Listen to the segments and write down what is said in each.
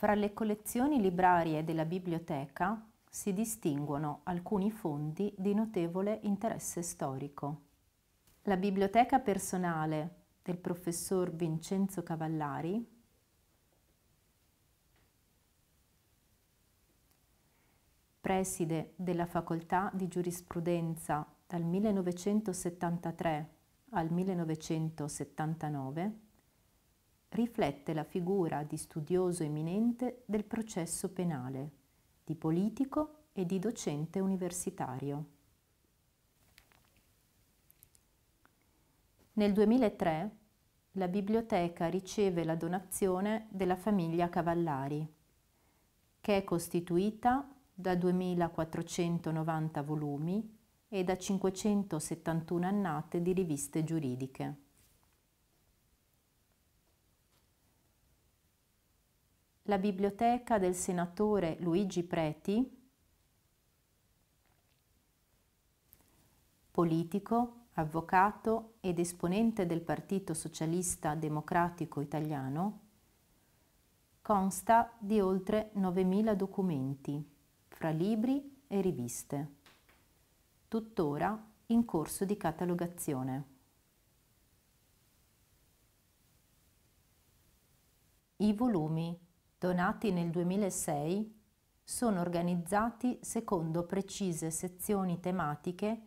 Fra le collezioni librarie della biblioteca si distinguono alcuni fondi di notevole interesse storico. La biblioteca personale del professor Vincenzo Cavallari preside della facoltà di giurisprudenza dal 1973 al 1979 riflette la figura di studioso eminente del processo penale, di politico e di docente universitario. Nel 2003 la biblioteca riceve la donazione della famiglia Cavallari, che è costituita da 2490 volumi e da 571 annate di riviste giuridiche. la biblioteca del senatore Luigi Preti, politico, avvocato ed esponente del Partito Socialista Democratico Italiano, consta di oltre 9.000 documenti, fra libri e riviste, tuttora in corso di catalogazione. I volumi donati nel 2006, sono organizzati secondo precise sezioni tematiche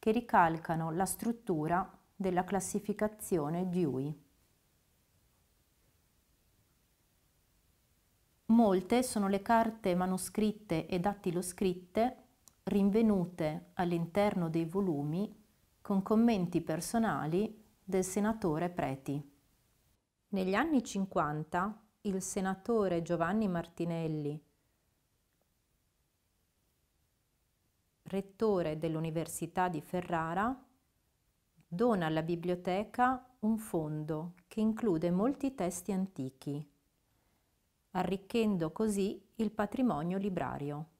che ricalcano la struttura della classificazione Dewey. Molte sono le carte manoscritte e dattiloscritte rinvenute all'interno dei volumi con commenti personali del senatore Preti. Negli anni 50 il senatore Giovanni Martinelli, rettore dell'Università di Ferrara, dona alla biblioteca un fondo che include molti testi antichi, arricchendo così il patrimonio librario.